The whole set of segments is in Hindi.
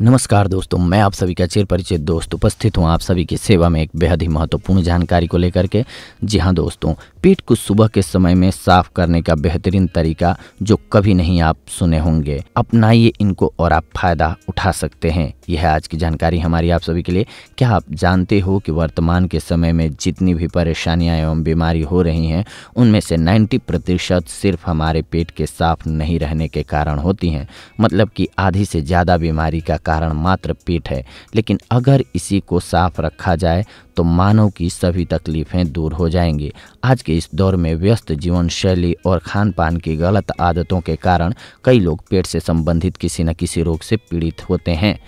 नमस्कार दोस्तों मैं आप सभी का चिर परिचित दोस्त उपस्थित हूँ आप सभी की सेवा में एक बेहद ही महत्वपूर्ण जानकारी को लेकर के जी हाँ दोस्तों पेट को सुबह के समय में साफ करने का बेहतरीन तरीका जो कभी नहीं आप सुने होंगे अपनाइए इनको और आप फायदा उठा सकते हैं यह है आज की जानकारी हमारी आप सभी के लिए क्या आप जानते हो कि वर्तमान के समय में जितनी भी परेशानियां एवं बीमारी हो रही हैं उनमें से 90 प्रतिशत सिर्फ हमारे पेट के साफ नहीं रहने के कारण होती हैं मतलब कि आधी से ज़्यादा बीमारी का कारण मात्र पेट है लेकिन अगर इसी को साफ रखा जाए तो मानव की सभी तकलीफ़ें दूर हो जाएंगी आज के इस दौर में व्यस्त जीवन शैली और खान पान की गलत आदतों के कारण कई लोग पेट से संबंधित किसी न किसी रोग से पीड़ित होते हैं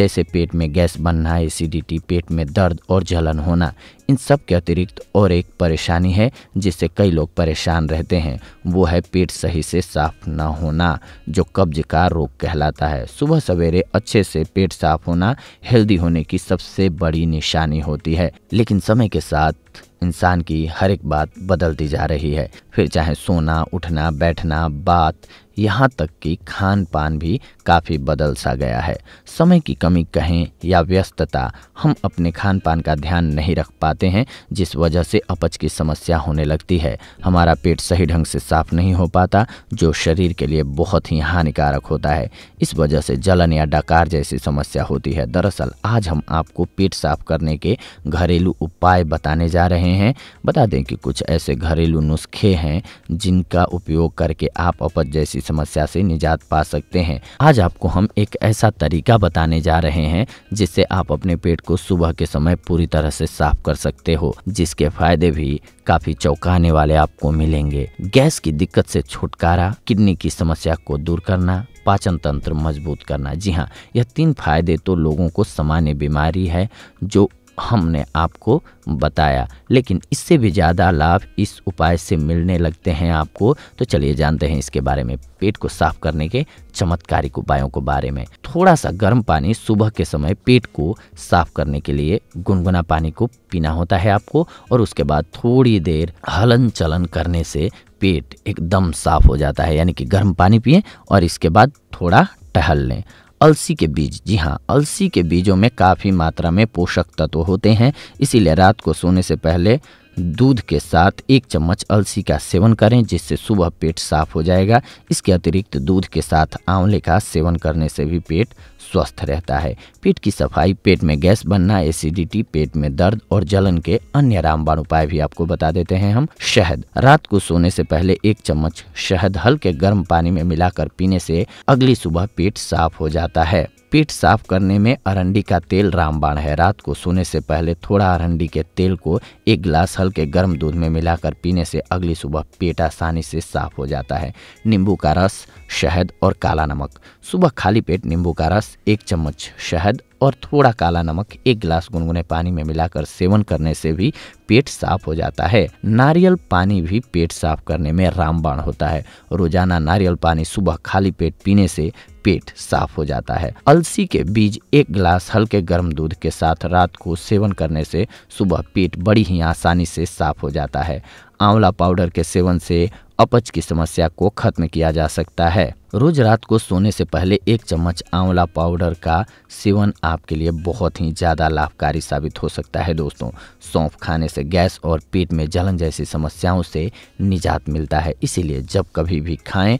जैसे पेट में गैस बनना एसिडिटी पेट में दर्द और जलन होना इन सब के अतिरिक्त और एक परेशानी है जिससे कई लोग परेशान रहते हैं वो है पेट सही से साफ न होना जो कब्ज का रोग कहलाता है सुबह सवेरे अच्छे से पेट साफ होना हेल्दी होने की सबसे बड़ी निशानी होती है लेकिन समय के साथ इंसान की हर एक बात बदलती जा रही है फिर चाहे सोना उठना बैठना बात यहाँ तक कि खान पान भी काफ़ी बदल सा गया है समय की कमी कहें या व्यस्तता हम अपने खान पान का ध्यान नहीं रख पाते हैं जिस वजह से अपच की समस्या होने लगती है हमारा पेट सही ढंग से साफ नहीं हो पाता जो शरीर के लिए बहुत ही हानिकारक होता है इस वजह से जलन या डकार जैसी समस्या होती है दरअसल आज हम आपको पेट साफ करने के घरेलू उपाय बताने जा रहे हैं बता दें कि कुछ ऐसे घरेलू नुस्खे हैं जिनका उपयोग करके आप अपच जैसी समस्या से निजात पा सकते हैं आज आपको हम एक ऐसा तरीका बताने जा रहे हैं जिससे आप अपने पेट को सुबह के समय पूरी तरह से साफ कर सकते हो जिसके फायदे भी काफी चौंकाने वाले आपको मिलेंगे गैस की दिक्कत से छुटकारा किडनी की समस्या को दूर करना पाचन तंत्र मजबूत करना जी हाँ यह तीन फायदे तो लोगों को सामान्य बीमारी है जो हमने आपको बताया लेकिन इससे भी ज़्यादा लाभ इस उपाय से मिलने लगते हैं आपको तो चलिए जानते हैं इसके बारे में पेट को साफ करने के चमत्कारिक उपायों के बारे में थोड़ा सा गर्म पानी सुबह के समय पेट को साफ करने के लिए गुनगुना पानी को पीना होता है आपको और उसके बाद थोड़ी देर हलन चलन करने से पेट एकदम साफ हो जाता है यानी कि गर्म पानी पिए और इसके बाद थोड़ा टहल लें अलसी के बीज जी हाँ अलसी के बीजों में काफ़ी मात्रा में पोषक तत्व होते हैं इसीलिए रात को सोने से पहले दूध के साथ एक चम्मच अलसी का सेवन करें जिससे सुबह पेट साफ हो जाएगा इसके अतिरिक्त दूध के साथ आंवले का सेवन करने से भी पेट स्वस्थ रहता है पेट की सफाई पेट में गैस बनना एसिडिटी पेट में दर्द और जलन के अन्य रामबाण उपाय भी आपको बता देते हैं हम शहद रात को सोने से पहले एक चम्मच शहद हल्के गर्म पानी में मिलाकर पीने से अगली सुबह पेट साफ हो जाता है पेट साफ करने में अरंडी का तेल रामबाण है रात को सोने से पहले थोड़ा अरंडी के तेल को एक गिलास हल्के गर्म दूध में मिलाकर पीने से अगली सुबह पेट आसानी से साफ हो जाता है नींबू का रस शहद और काला नमक सुबह खाली पेट नींबू का रस एक चम्मच शहद और थोड़ा काला नमक एक गिलास गुनगुने पानी में मिलाकर सेवन करने से भी पेट साफ हो जाता है नारियल पानी भी पेट साफ करने में रामबाण होता है रोजाना नारियल पानी सुबह खाली पेट पीने से पेट साफ हो जाता है अलसी के बीज एक गिलास हल्के गर्म दूध के साथ रात को सेवन करने से सुबह पेट बड़ी ही आसानी से साफ हो जाता है आंवला पाउडर के सेवन से अपच की समस्या को खत्म किया जा सकता है रोज रात को सोने से पहले एक चम्मच आंवला पाउडर का सेवन आपके लिए बहुत ही ज़्यादा लाभकारी साबित हो सकता है दोस्तों सौंफ खाने से गैस और पेट में जलन जैसी समस्याओं से निजात मिलता है इसीलिए जब कभी भी खाएं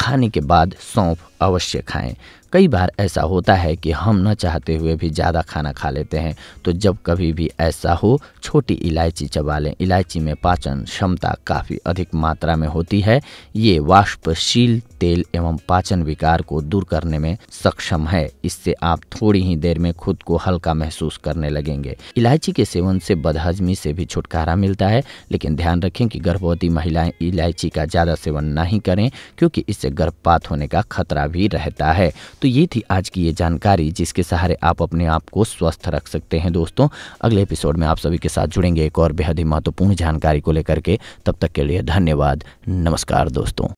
खाने के बाद सौंफ अवश्य खाएं कई बार ऐसा होता है कि हम न चाहते हुए भी ज़्यादा खाना खा लेते हैं तो जब कभी भी ऐसा हो छोटी इलायची चबा लें इलायची में पाचन क्षमता काफ़ी अधिक मात्रा में होती है ये वाष्पशील तेल एवं पाचन विकार को दूर करने में सक्षम है इससे आप थोड़ी ही देर में खुद को हल्का महसूस करने लगेंगे इलायची के सेवन से बदहजमी से भी छुटकारा मिलता है लेकिन ध्यान रखें कि गर्भवती महिलाएं इलायची का ज़्यादा सेवन ना करें क्योंकि इससे से गर्भपात होने का खतरा भी रहता है तो ये थी आज की ये जानकारी जिसके सहारे आप अपने आप को स्वस्थ रख सकते हैं दोस्तों अगले एपिसोड में आप सभी के साथ जुड़ेंगे एक और बेहद ही महत्वपूर्ण जानकारी को लेकर के तब तक के लिए धन्यवाद नमस्कार दोस्तों